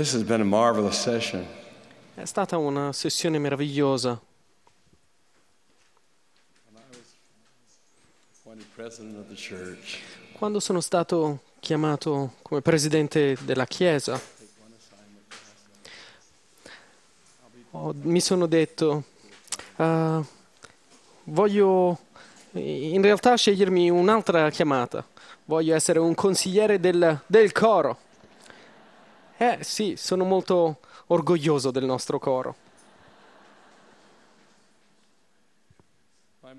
This has been a marvelous session. È stata una sessione meravigliosa. Quando sono stato chiamato come presidente della Chiesa, oh, mi sono detto, uh, voglio in realtà scegliermi un'altra chiamata, voglio essere un consigliere del, del coro. Eh sì, sono molto orgoglioso del nostro coro. Una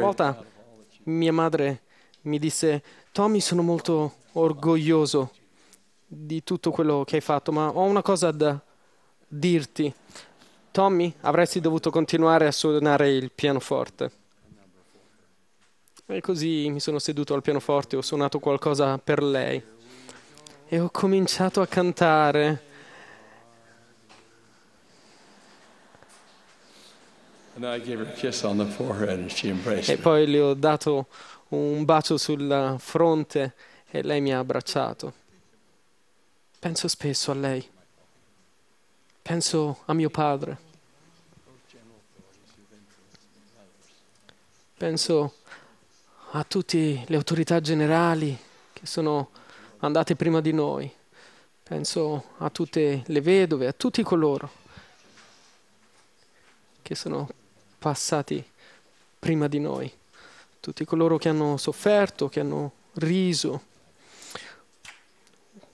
volta mia madre mi disse, Tommy, sono molto orgoglioso di tutto quello che hai fatto, ma ho una cosa da dirti. Tommy, avresti dovuto continuare a suonare il pianoforte. E così mi sono seduto al pianoforte e ho suonato qualcosa per lei e ho cominciato a cantare. E poi le ho dato un bacio sulla fronte e lei mi ha abbracciato. Penso spesso a lei. Penso a mio padre. Penso a tutte le autorità generali che sono andate prima di noi. Penso a tutte le vedove, a tutti coloro che sono passati prima di noi, tutti coloro che hanno sofferto, che hanno riso.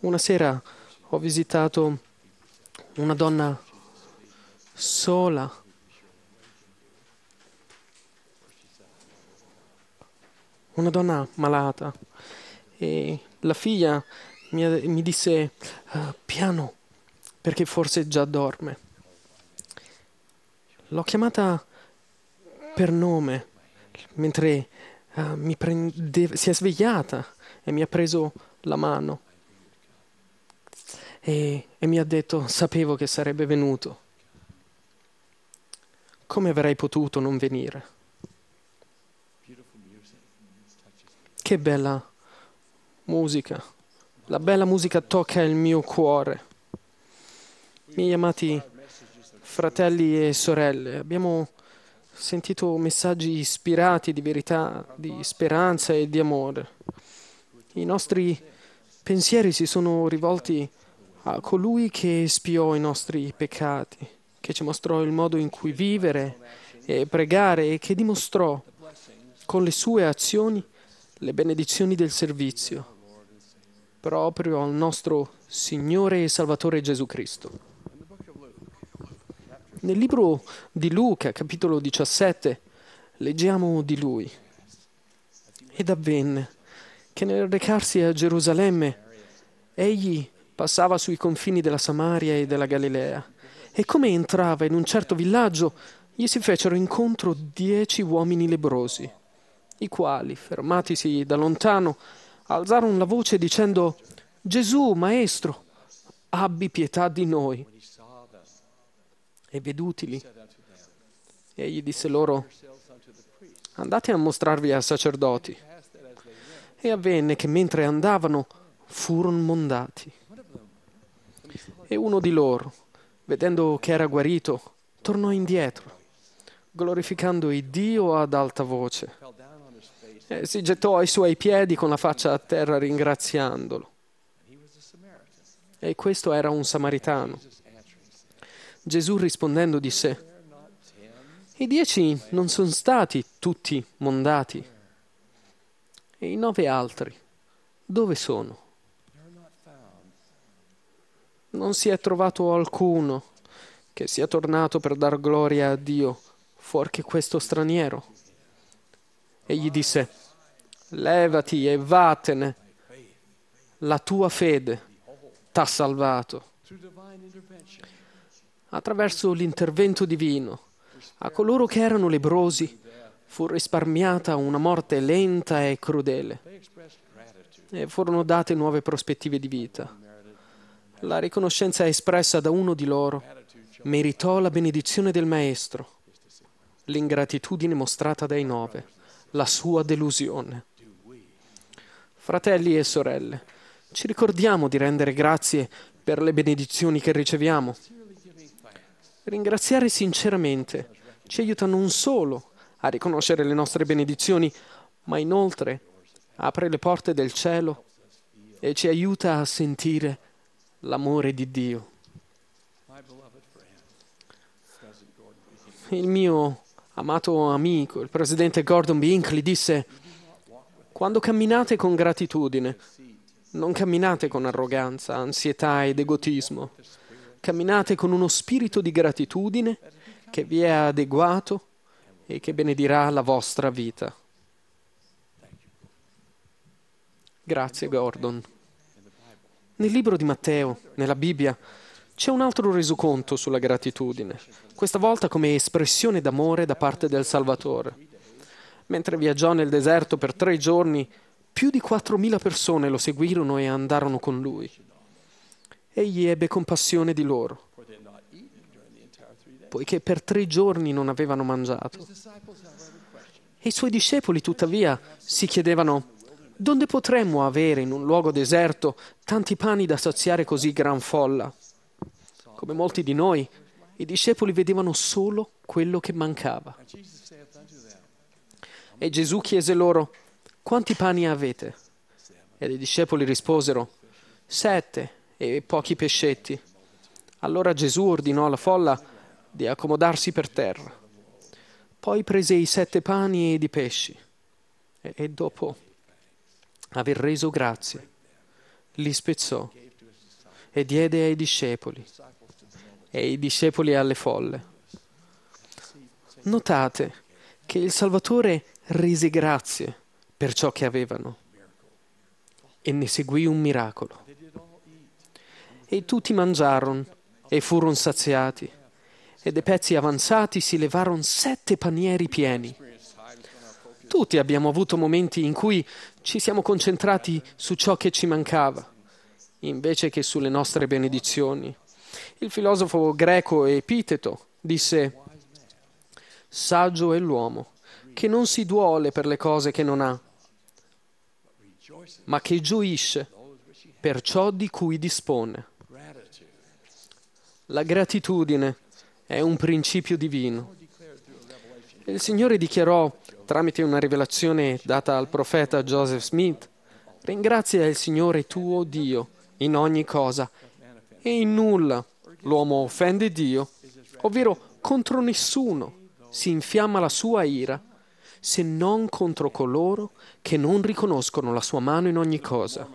Una sera ho visitato una donna sola. Una donna malata e la figlia mi, mi disse uh, piano, perché forse già dorme. L'ho chiamata per nome, mentre uh, eh, prendeva, si è svegliata e mi ha preso la mano e, e mi ha detto sapevo che sarebbe venuto. Come avrei potuto non venire? Che bella musica. La bella musica tocca il mio cuore. Miei amati fratelli e sorelle, abbiamo sentito messaggi ispirati di verità, di speranza e di amore. I nostri pensieri si sono rivolti a colui che spiò i nostri peccati, che ci mostrò il modo in cui vivere e pregare e che dimostrò con le sue azioni le benedizioni del servizio proprio al nostro Signore e Salvatore Gesù Cristo. Nel libro di Luca, capitolo 17, leggiamo di lui. Ed avvenne che nel recarsi a Gerusalemme egli passava sui confini della Samaria e della Galilea e come entrava in un certo villaggio gli si fecero incontro dieci uomini lebrosi, i quali, fermatisi da lontano, alzarono la voce dicendo Gesù, maestro, abbi pietà di noi. E vedutili, egli disse loro, andate a mostrarvi ai sacerdoti. E avvenne che mentre andavano furono mondati. E uno di loro, vedendo che era guarito, tornò indietro, glorificando il Dio ad alta voce e eh, si gettò ai suoi piedi con la faccia a terra ringraziandolo. E questo era un samaritano. Gesù rispondendo disse, i dieci non sono stati tutti mondati. E i nove altri, dove sono? Non si è trovato alcuno che sia tornato per dar gloria a Dio, fuorché questo straniero. E gli disse, levati e vattene, la tua fede t'ha salvato. Attraverso l'intervento divino, a coloro che erano lebrosi fu risparmiata una morte lenta e crudele e furono date nuove prospettive di vita. La riconoscenza espressa da uno di loro meritò la benedizione del Maestro, l'ingratitudine mostrata dai nove, la sua delusione. Fratelli e sorelle, ci ricordiamo di rendere grazie per le benedizioni che riceviamo. Ringraziare sinceramente ci aiuta non solo a riconoscere le nostre benedizioni, ma inoltre apre le porte del cielo e ci aiuta a sentire l'amore di Dio. Il mio amato amico, il presidente Gordon B. Hinckley, disse quando camminate con gratitudine, non camminate con arroganza, ansietà ed egotismo. Camminate con uno spirito di gratitudine che vi è adeguato e che benedirà la vostra vita. Grazie Gordon. Nel libro di Matteo, nella Bibbia, c'è un altro resoconto sulla gratitudine, questa volta come espressione d'amore da parte del Salvatore. Mentre viaggiò nel deserto per tre giorni, più di 4.000 persone lo seguirono e andarono con lui. Egli ebbe compassione di loro, poiché per tre giorni non avevano mangiato. E i suoi discepoli, tuttavia, si chiedevano, Donde potremmo avere in un luogo deserto tanti pani da saziare così gran folla? Come molti di noi, i discepoli vedevano solo quello che mancava. E Gesù chiese loro, quanti pani avete? E i discepoli risposero, sette e pochi pescetti. Allora Gesù ordinò alla folla di accomodarsi per terra. Poi prese i sette pani ed i pesci e, e dopo aver reso grazie, li spezzò e diede ai discepoli e i discepoli alle folle. Notate che il Salvatore rese grazie per ciò che avevano e ne seguì un miracolo. E tutti mangiarono e furono saziati e dei pezzi avanzati si levarono sette panieri pieni. Tutti abbiamo avuto momenti in cui ci siamo concentrati su ciò che ci mancava, invece che sulle nostre benedizioni. Il filosofo greco Epiteto disse, saggio è l'uomo che non si duole per le cose che non ha, ma che gioisce per ciò di cui dispone. La gratitudine è un principio divino. Il Signore dichiarò tramite una rivelazione data al profeta Joseph Smith, ringrazia il Signore tuo Dio in ogni cosa e in nulla l'uomo offende Dio, ovvero contro nessuno si infiamma la sua ira se non contro coloro che non riconoscono la sua mano in ogni cosa.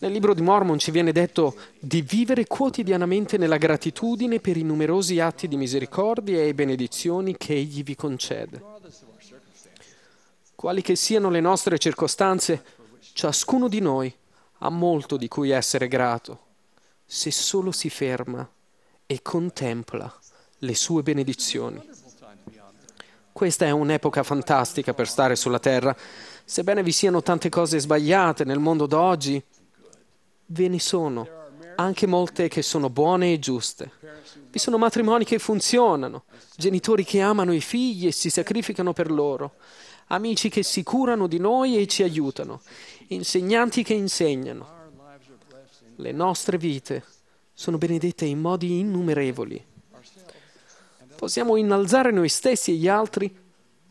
Nel libro di Mormon ci viene detto di vivere quotidianamente nella gratitudine per i numerosi atti di misericordia e benedizioni che Egli vi concede. Quali che siano le nostre circostanze, ciascuno di noi ha molto di cui essere grato, se solo si ferma e contempla le sue benedizioni. Questa è un'epoca fantastica per stare sulla Terra. Sebbene vi siano tante cose sbagliate nel mondo d'oggi, ve ne sono anche molte che sono buone e giuste. Vi sono matrimoni che funzionano, genitori che amano i figli e si sacrificano per loro, amici che si curano di noi e ci aiutano, insegnanti che insegnano. Le nostre vite sono benedette in modi innumerevoli. Possiamo innalzare noi stessi e gli altri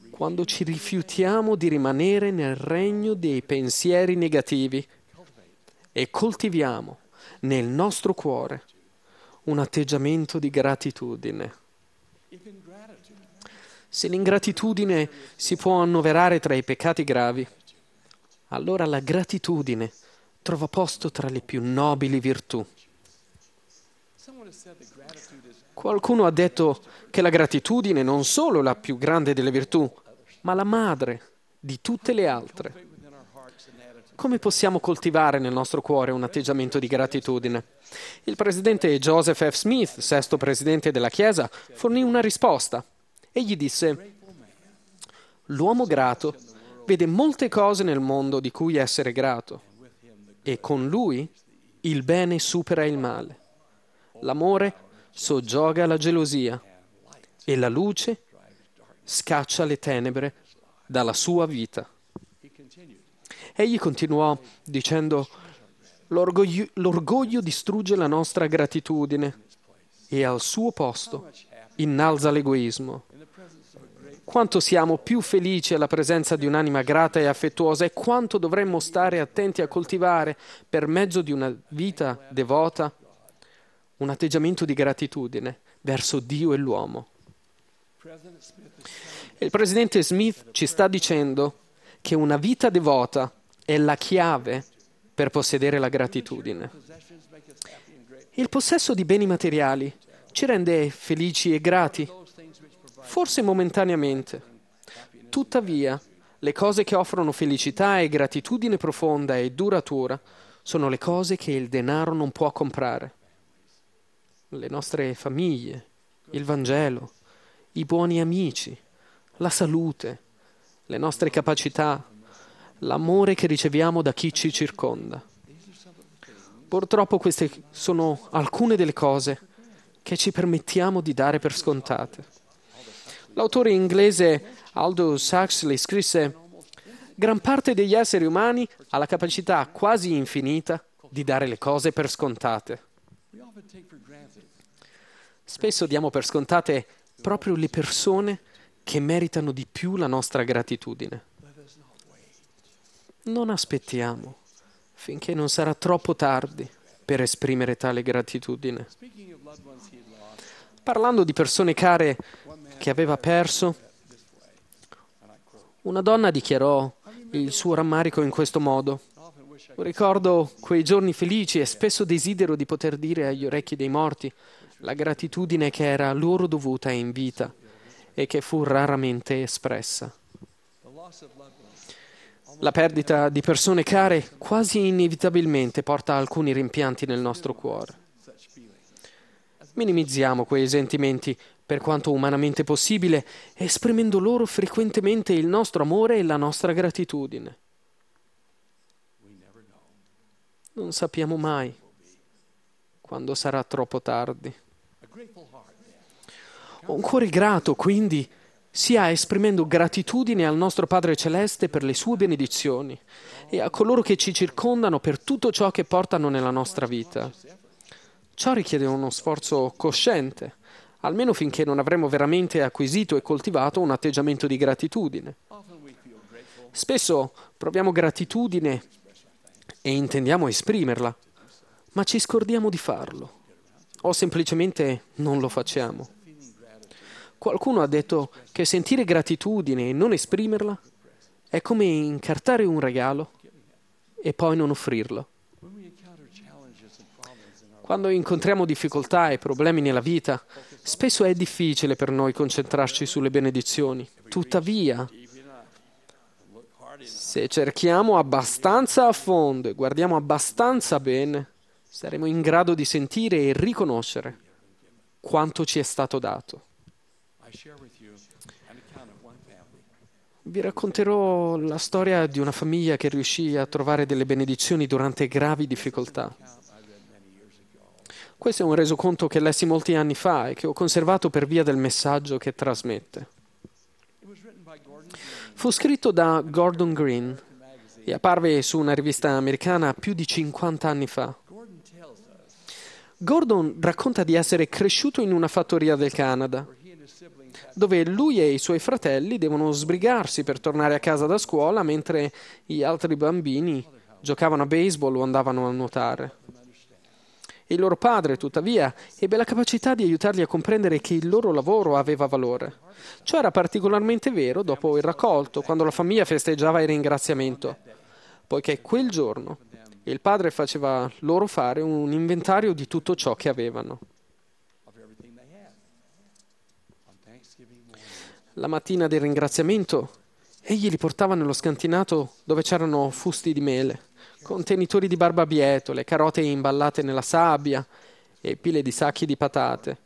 quando ci rifiutiamo di rimanere nel regno dei pensieri negativi e coltiviamo nel nostro cuore un atteggiamento di gratitudine. Se l'ingratitudine si può annoverare tra i peccati gravi, allora la gratitudine trova posto tra le più nobili virtù. Qualcuno ha detto che la gratitudine è non solo la più grande delle virtù, ma la madre di tutte le altre. Come possiamo coltivare nel nostro cuore un atteggiamento di gratitudine? Il presidente Joseph F. Smith, sesto presidente della Chiesa, fornì una risposta. Egli disse, l'uomo grato vede molte cose nel mondo di cui essere grato e con lui il bene supera il male l'amore soggioga la gelosia e la luce scaccia le tenebre dalla sua vita. Egli continuò dicendo l'orgoglio, l'orgoglio distrugge la nostra gratitudine e al suo posto innalza l'egoismo quanto siamo più felici alla presenza di un'anima grata e affettuosa e quanto dovremmo stare attenti a coltivare per mezzo di una vita devota un atteggiamento di gratitudine verso Dio e l'uomo. Il presidente Smith ci sta dicendo che una vita devota è la chiave per possedere la gratitudine. Il possesso di beni materiali ci rende felici e grati, forse momentaneamente. Tuttavia, le cose che offrono felicità e gratitudine profonda e duratura sono le cose che il denaro non può comprare le nostre famiglie, il Vangelo, i buoni amici, la salute, le nostre capacità, l'amore che riceviamo da chi ci circonda. Purtroppo queste sono alcune delle cose che ci permettiamo di dare per scontate. L'autore inglese Aldous Huxley scrisse Gran parte degli esseri umani ha la capacità quasi infinita di dare le cose per scontate. Spesso diamo per scontate proprio le persone che meritano di più la nostra gratitudine. Non aspettiamo finché non sarà troppo tardi per esprimere tale gratitudine. Parlando di persone care che aveva perso, una donna dichiarò il suo rammarico in questo modo. Ricordo quei giorni felici e spesso desidero di poter dire agli orecchi dei morti, la gratitudine che era loro dovuta in vita e che fu raramente espressa. La perdita di persone care quasi inevitabilmente porta a alcuni rimpianti nel nostro cuore. Minimizziamo quei sentimenti per quanto umanamente possibile, esprimendo loro frequentemente il nostro amore e la nostra gratitudine. Non sappiamo mai quando sarà troppo tardi. Un cuore grato, quindi, sia esprimendo gratitudine al nostro Padre Celeste per le sue benedizioni e a coloro che ci circondano per tutto ciò che portano nella nostra vita. Ciò richiede uno sforzo cosciente, almeno finché non avremo veramente acquisito e coltivato un atteggiamento di gratitudine. Spesso proviamo gratitudine e intendiamo esprimerla, ma ci scordiamo di farlo o semplicemente non lo facciamo. Qualcuno ha detto che sentire gratitudine e non esprimerla è come incartare un regalo e poi non offrirlo. Quando incontriamo difficoltà e problemi nella vita, spesso è difficile per noi concentrarci sulle benedizioni. Tuttavia, se cerchiamo abbastanza a fondo e guardiamo abbastanza bene, saremo in grado di sentire e riconoscere quanto ci è stato dato. Vi racconterò la storia di una famiglia che riuscì a trovare delle benedizioni durante gravi difficoltà. Questo è un resoconto che lessi molti anni fa e che ho conservato per via del messaggio che trasmette. Fu scritto da Gordon Green e apparve su una rivista americana più di 50 anni fa. Gordon racconta di essere cresciuto in una fattoria del Canada, dove lui e i suoi fratelli devono sbrigarsi per tornare a casa da scuola mentre gli altri bambini giocavano a baseball o andavano a nuotare. Il loro padre, tuttavia, ebbe la capacità di aiutarli a comprendere che il loro lavoro aveva valore. Ciò era particolarmente vero dopo il raccolto, quando la famiglia festeggiava il ringraziamento, poiché quel giorno e il padre faceva loro fare un inventario di tutto ciò che avevano. La mattina del ringraziamento egli li portava nello scantinato dove c'erano fusti di mele, contenitori di barbabietole, carote imballate nella sabbia e pile di sacchi di patate,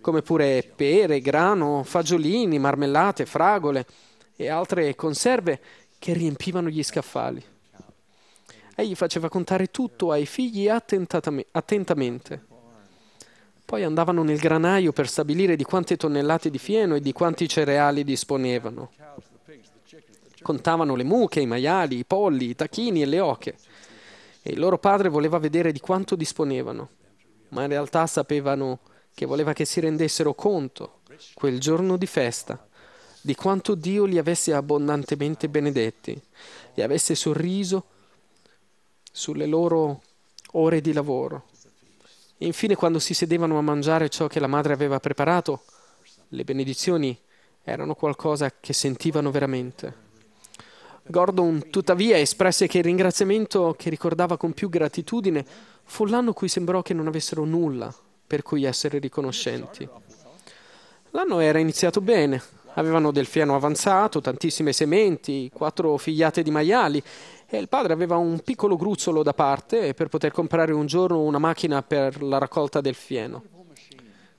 come pure pere, grano, fagiolini, marmellate, fragole e altre conserve che riempivano gli scaffali. Egli faceva contare tutto ai figli attentamente. Poi andavano nel granaio per stabilire di quante tonnellate di fieno e di quanti cereali disponevano. Contavano le mucche, i maiali, i polli, i tacchini e le oche. E il loro padre voleva vedere di quanto disponevano, ma in realtà sapevano che voleva che si rendessero conto, quel giorno di festa, di quanto Dio li avesse abbondantemente benedetti, li avesse sorriso sulle loro ore di lavoro. infine quando si sedevano a mangiare ciò che la madre aveva preparato, le benedizioni erano qualcosa che sentivano veramente. Gordon tuttavia espresse che il ringraziamento che ricordava con più gratitudine fu l'anno cui sembrò che non avessero nulla per cui essere riconoscenti. L'anno era iniziato bene, avevano del fieno avanzato, tantissime sementi, quattro figliate di maiali e il padre aveva un piccolo gruzzolo da parte per poter comprare un giorno una macchina per la raccolta del fieno,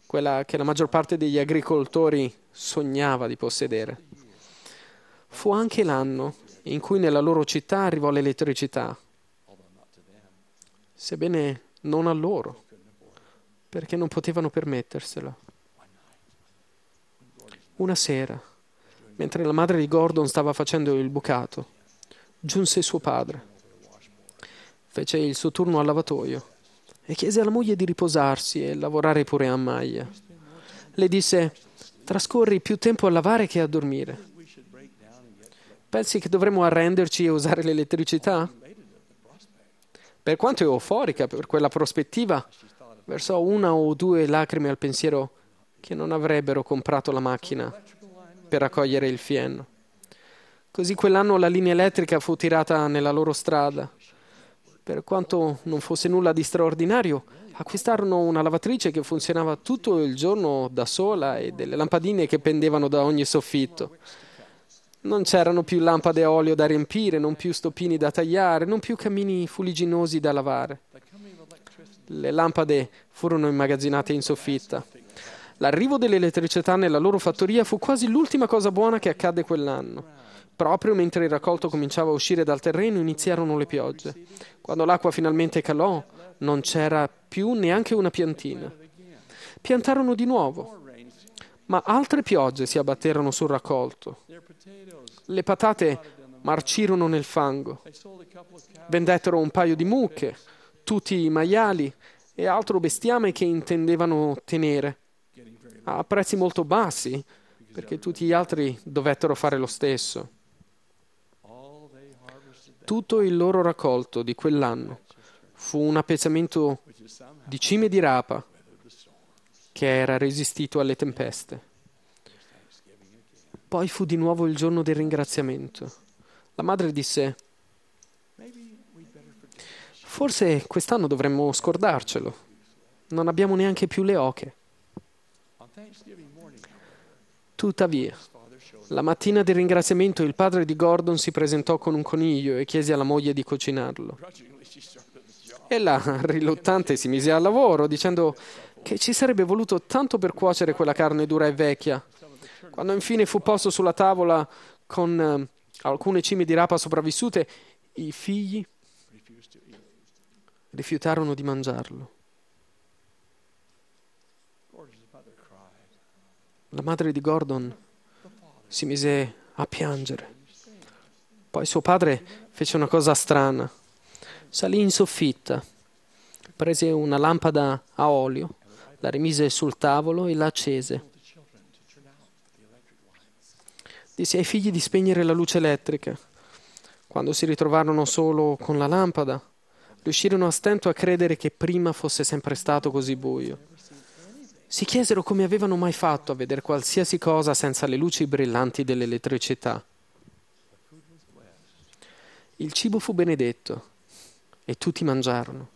quella che la maggior parte degli agricoltori sognava di possedere. Fu anche l'anno in cui nella loro città arrivò l'elettricità, sebbene non a loro, perché non potevano permetterselo. Una sera, mentre la madre di Gordon stava facendo il bucato, giunse suo padre. Fece il suo turno al lavatoio e chiese alla moglie di riposarsi e lavorare pure a maglia. Le disse: Trascorri più tempo a lavare che a dormire. Pensi che dovremmo arrenderci e usare l'elettricità? Per quanto euforica per quella prospettiva, versò una o due lacrime al pensiero che non avrebbero comprato la macchina per raccogliere il fienno. Così quell'anno la linea elettrica fu tirata nella loro strada. Per quanto non fosse nulla di straordinario, acquistarono una lavatrice che funzionava tutto il giorno da sola e delle lampadine che pendevano da ogni soffitto. Non c'erano più lampade a olio da riempire, non più stoppini da tagliare, non più camini fuliginosi da lavare. Le lampade furono immagazzinate in soffitta. L'arrivo dell'elettricità nella loro fattoria fu quasi l'ultima cosa buona che accadde quell'anno. Proprio mentre il raccolto cominciava a uscire dal terreno iniziarono le piogge. Quando l'acqua finalmente calò, non c'era più neanche una piantina. Piantarono di nuovo, ma altre piogge si abbatterono sul raccolto. Le patate marcirono nel fango. Vendettero un paio di mucche, tutti i maiali e altro bestiame che intendevano tenere, a prezzi molto bassi, perché tutti gli altri dovettero fare lo stesso tutto il loro raccolto di quell'anno. Fu un appezzamento di cime di rapa che era resistito alle tempeste. Poi fu di nuovo il giorno del ringraziamento. La madre disse, forse quest'anno dovremmo scordarcelo, non abbiamo neanche più le oche. Tuttavia, la mattina del ringraziamento il padre di Gordon si presentò con un coniglio e chiese alla moglie di cucinarlo. Ella, riluttante, si mise al lavoro dicendo che ci sarebbe voluto tanto per cuocere quella carne dura e vecchia. Quando infine fu posto sulla tavola con eh, alcune cime di rapa sopravvissute, i figli rifiutarono di mangiarlo. La madre di Gordon si mise a piangere. Poi suo padre fece una cosa strana. Salì in soffitta, prese una lampada a olio, la rimise sul tavolo e la accese. Disse ai figli di spegnere la luce elettrica. Quando si ritrovarono solo con la lampada, riuscirono a stento a credere che prima fosse sempre stato così buio. Si chiesero come avevano mai fatto a vedere qualsiasi cosa senza le luci brillanti dell'elettricità. Il cibo fu benedetto e tutti mangiarono.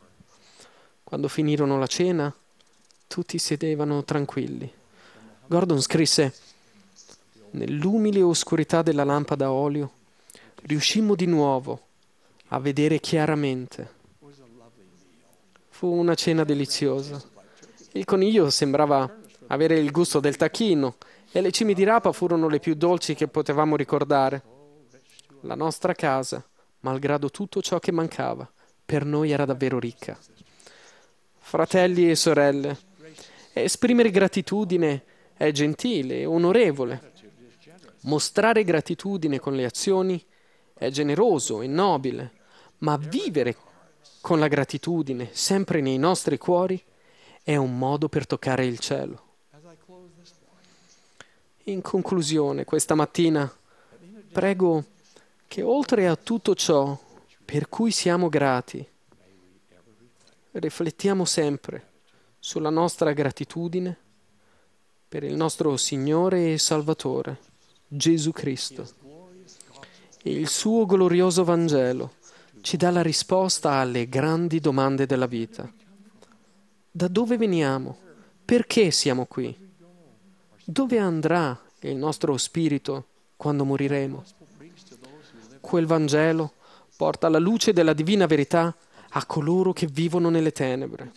Quando finirono la cena, tutti sedevano tranquilli. Gordon scrisse, nell'umile oscurità della lampada a olio, riuscimmo di nuovo a vedere chiaramente. Fu una cena deliziosa. Il coniglio sembrava avere il gusto del tacchino e le cime di rapa furono le più dolci che potevamo ricordare. La nostra casa, malgrado tutto ciò che mancava, per noi era davvero ricca. Fratelli e sorelle, esprimere gratitudine è gentile, onorevole. Mostrare gratitudine con le azioni è generoso e nobile, ma vivere con la gratitudine sempre nei nostri cuori è un modo per toccare il cielo. In conclusione, questa mattina prego che oltre a tutto ciò per cui siamo grati, riflettiamo sempre sulla nostra gratitudine per il nostro Signore e Salvatore, Gesù Cristo. Il suo glorioso Vangelo ci dà la risposta alle grandi domande della vita. Da dove veniamo? Perché siamo qui? Dove andrà il nostro spirito quando moriremo? Quel Vangelo porta la luce della divina verità a coloro che vivono nelle tenebre.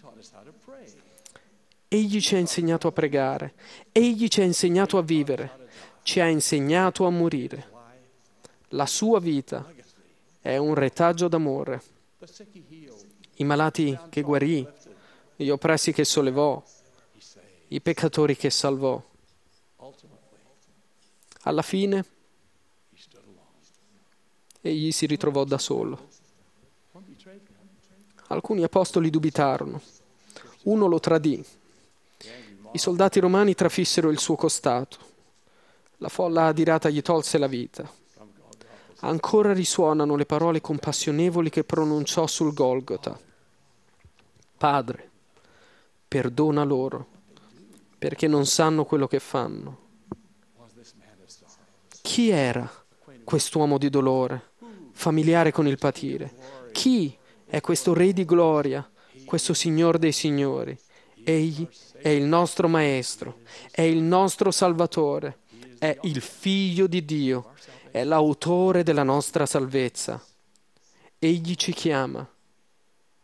Egli ci ha insegnato a pregare, egli ci ha insegnato a vivere, ci ha insegnato a morire. La sua vita è un retaggio d'amore. I malati che guarì gli oppressi che sollevò, i peccatori che salvò. Alla fine egli si ritrovò da solo. Alcuni apostoli dubitarono. Uno lo tradì. I soldati romani trafissero il suo costato. La folla adirata gli tolse la vita. Ancora risuonano le parole compassionevoli che pronunciò sul Golgota. Padre, Perdona loro, perché non sanno quello che fanno. Chi era quest'uomo di dolore, familiare con il patire? Chi è questo Re di gloria, questo Signore dei Signori? Egli è il nostro Maestro, è il nostro Salvatore, è il Figlio di Dio, è l'autore della nostra salvezza. Egli ci chiama,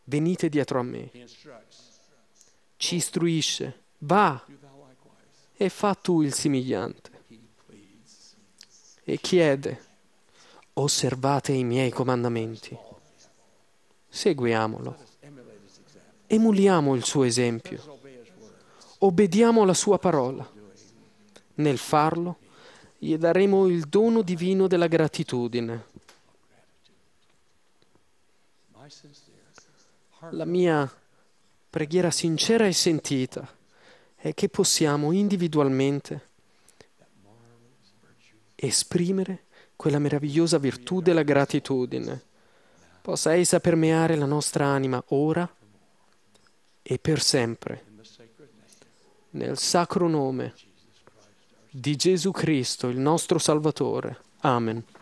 venite dietro a me ci istruisce, va e fa tu il simigliante. E chiede, osservate i miei comandamenti. Seguiamolo. Emuliamo il suo esempio. Obbediamo la sua parola. Nel farlo gli daremo il dono divino della gratitudine. La mia preghiera sincera e sentita è che possiamo individualmente esprimere quella meravigliosa virtù della gratitudine. Possa essa permeare la nostra anima ora e per sempre. Nel sacro nome di Gesù Cristo, il nostro Salvatore. Amen.